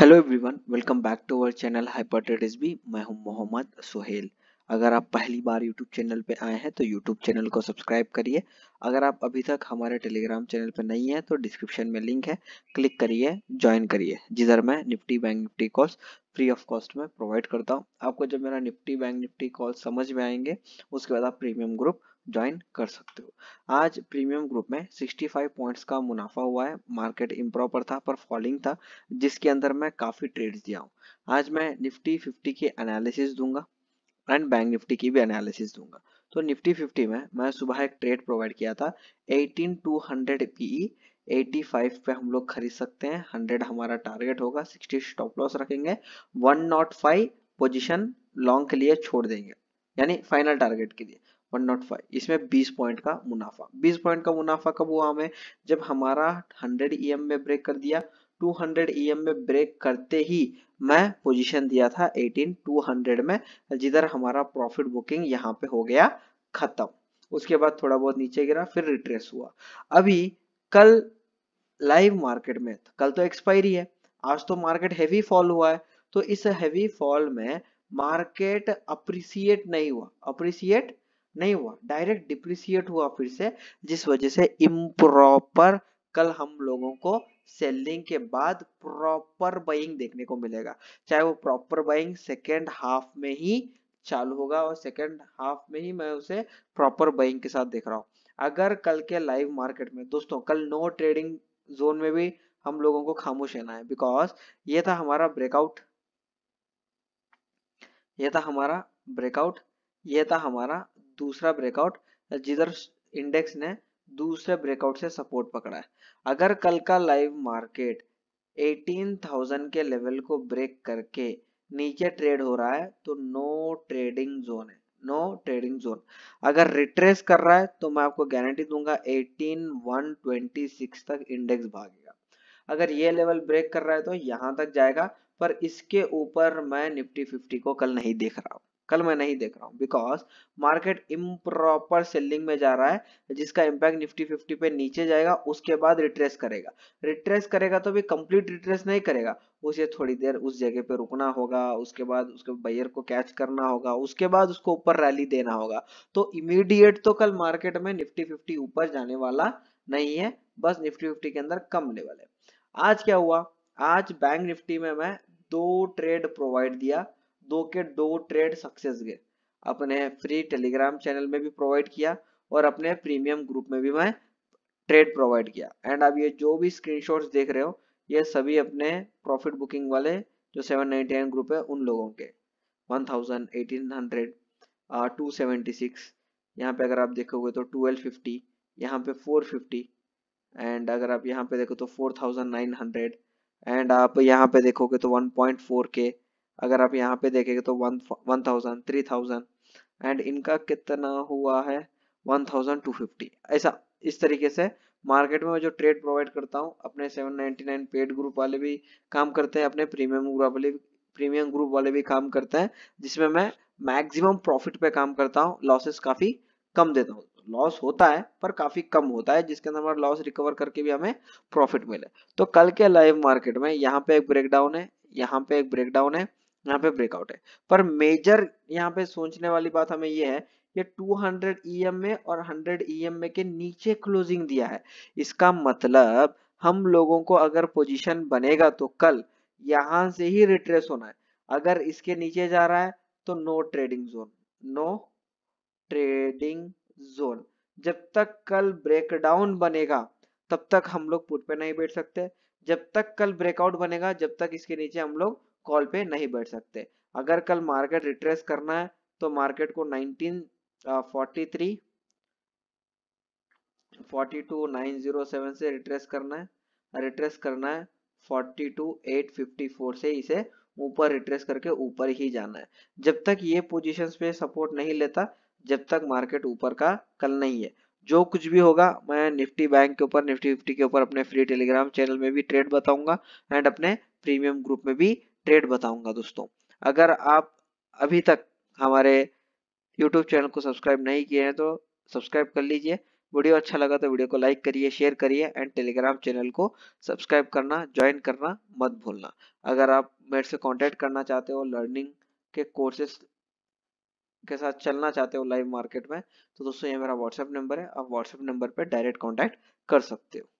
hello everyone welcome back to our channel हाइपरटेटिस बी मैं हूं मोहम्मद सोहेल अगर आप पहली बार यूट्यूब चैनल पे आए हैं तो यूट्यूब चैनल को सब्सक्राइब करिए अगर आप अभी तक हमारे टेलीग्राम चैनल पे नहीं तो है तो डिस्क्रिप्शन में लिंक है क्लिक करिए ज्वाइन करिए जिधर मैं Nifty Bank Nifty calls free of cost में प्रोवाइड करता हूँ आपको जब मेरा निफ्टी बैंक निफ्टी कॉल समझ में आएंगे उसके बाद आप प्रीमियम ग्रुप ज्वाइन कर सकते हो आज प्रीमियम ग्रुप में 65 पॉइंट्स का मुनाफा हुआ है मार्केट इम्प्रॉपर था पर फॉलिंग था जिसके अंदर मैं काफ़ी ट्रेड दिया हूँ आज मैं निफ्टी 50 की एनालिसिस दूंगा एंड बैंक निफ्टी की भी एनालिसिस दूंगा तो निफ्टी 50 में मैं सुबह एक ट्रेड प्रोवाइड किया था एटीन 18200 पीई 85 पे हम लोग खरीद सकते हैं हंड्रेड हमारा टारगेट होगा सिक्सटी स्टॉप लॉस रखेंगे वन पोजीशन लॉन्ग के लिए छोड़ देंगे यानी फाइनल टारगेट के लिए 105 इसमें 20 पॉइंट का मुनाफा 20 पॉइंट का मुनाफा कब हुआ हमें जब हमारा 100 ईएम e में ब्रेक कर दिया 200 ईएम e में ब्रेक करते ही मैं पोजीशन दिया था 18 200 में जिधर हमारा प्रॉफिट बुकिंग यहां पे हो गया खत्म उसके बाद थोड़ा बहुत नीचे गिरा फिर रिट्रेस हुआ अभी कल लाइव मार्केट में कल तो एक्सपायरी है आज तो मार्केट हैवी फॉल हुआ है तो इस हैवी फॉल में मार्केट अप्रिसिएट नहीं हुआ अप्रिसिएट नहीं हुआ डायरेक्ट डिप्रिसिएट हुआ फिर से जिस वजह से इम्प्रॉपर कल हम लोगों को सेलिंग के बाद प्रॉपर बाइंग देखने को मिलेगा चाहे वो प्रॉपर बाइंग सेकेंड हाफ में ही चालू होगा और सेकेंड हाफ में ही मैं उसे प्रॉपर बाइंग के साथ देख रहा हूँ अगर कल के लाइव मार्केट में दोस्तों कल नो ट्रेडिंग जोन में भी हम लोगों को खामोश रहना है बिकॉज ये था हमारा ब्रेकआउट ये था हमारा ब्रेकआउट ये था हमारा दूसरा ब्रेकआउट जिधर इंडेक्स ने दूसरे ब्रेकआउट से सपोर्ट पकड़ा है अगर कल का लाइव मार्केट 18,000 के लेवल को ब्रेक करके नीचे ट्रेड हो रहा है तो नो ट्रेडिंग जोन है नो ट्रेडिंग जोन अगर रिट्रेस कर रहा है तो मैं आपको गारंटी दूंगा 18,126 तक इंडेक्स भागेगा अगर ये लेवल ब्रेक कर रहा है तो यहां तक जाएगा पर इसके ऊपर मैं निफ्टी 50 को कल नहीं देख रहा हूं कल मैं नहीं देख रहा हूँ बिकॉज मार्केट इम्प्रॉपर सेलिंग में जा रहा है जिसका इम्पैक्ट निफ्टी फिफ्टी पे नीचे जाएगा उसके बाद रिट्रेस करेगा रिट्रेस करेगा तो भी कंप्लीट रिट्रेस नहीं करेगा उसे थोड़ी देर उस जगह पे रुकना होगा उसके बाद उसके बैयर को कैच करना होगा उसके बाद उसको ऊपर रैली देना होगा तो इमीडिएट तो कल मार्केट में निफ्टी फिफ्टी ऊपर जाने वाला नहीं है बस निफ्टी फिफ्टी के अंदर कम लेवल है आज क्या हुआ आज बैंक निफ्टी में मैं दो ट्रेड प्रोवाइड दिया दो के दो ट्रेड सक्सेस गए अपने फ्री टेलीग्राम चैनल में भी प्रोवाइड किया और अपने प्रीमियम ग्रुप में भी मैं ट्रेड प्रोवाइड किया एंड आप ये जो भी स्क्रीनशॉट्स देख रहे हो ये सभी अपने प्रॉफिट बुकिंग वाले जो 799 ग्रुप है उन लोगों के 1000, 1800, 276 यहाँ पे अगर आप देखोगे तो 1250 यहाँ पे 450 एंड अगर आप यहाँ पे देखो तो 4900 एंड आप यहाँ पे देखोगे तो 1.4 के अगर आप यहाँ पे देखेंगे तो one one thousand three thousand and इनका कितना हुआ है वन थाउजेंड टू फिफ्टी ऐसा इस तरीके से मार्केट में मैं जो ट्रेड प्रोवाइड करता हूँ अपने seven ninety nine paid group वाले भी काम करते हैं अपने प्रीमियम ग्रुप वाले प्रीमियम ग्रुप वाले भी काम करते हैं जिसमें मैं मैक्सिमम प्रॉफिट पे काम करता हूँ लॉसेस काफी कम देता हूँ लॉस होता है पर काफी कम होता है जिसके अंदर हमारा लॉस रिकवर करके भी हमें प्रॉफिट मिले तो कल के लाइव मार्केट में यहाँ पे एक ब्रेकडाउन है यहाँ पे एक ब्रेकडाउन है यहाँ पे ब्रेकआउट है पर मेजर यहाँ पे सोचने वाली बात हमें ये है ये 200 ईएम में और 100 ईएम में के नीचे क्लोजिंग दिया है इसका मतलब हम लोगों को अगर पोजीशन बनेगा तो कल यहां से ही रिट्रेस होना है अगर इसके नीचे जा रहा है तो no trading zone no trading zone जब तक कल ब्रेकडाउन बनेगा तब तक हम लोग पुट पे नहीं बैठ सकते जब तक कल ब्रेकआउट बनेगा जब तक इसके नीचे हम लोग कॉल पे नहीं बैठ सकते अगर कल मार्केट रिट्रेस करना है तो मार्केट को 1943 42907 से रिट्रेस करना है रिट्रेस करना है 42854 से इसे ऊपर रिट्रेस करके ऊपर ही जाना है जब तक ये पोजीशंस पे सपोर्ट नहीं लेता जब तक मार्केट ऊपर का कल नहीं है जो कुछ भी होगा मैं निफ्टी बैंक के ऊपर निफ्टी फिफ्टी के ऊपर अपने फ्री टेलीग्राम चैनल में भी ट्रेड बताऊंगा एंड अपने प्रीमियम ग्रुप में भी ट्रेड बताऊंगा दोस्तों अगर आप अभी तक हमारे यूट्यूब चैनल को सब्सक्राइब नहीं किए हैं तो सब्सक्राइब कर लीजिए वीडियो अच्छा लगा तो वीडियो को लाइक करिए शेयर करिए एंड टेलीग्राम चैनल को सब्सक्राइब करना ज्वाइन करना मत भूलना अगर आप मेरे से कॉन्टेक्ट करना चाहते हो लर्निंग के कोर्सेज के साथ चलना चाहते हो लाइव मार्केट में तो दोस्तों ये मेरा व्हाट्सएप नंबर है आप व्हाट्सएप नंबर पर डायरेक्ट कॉन्टैक्ट कर सकते हो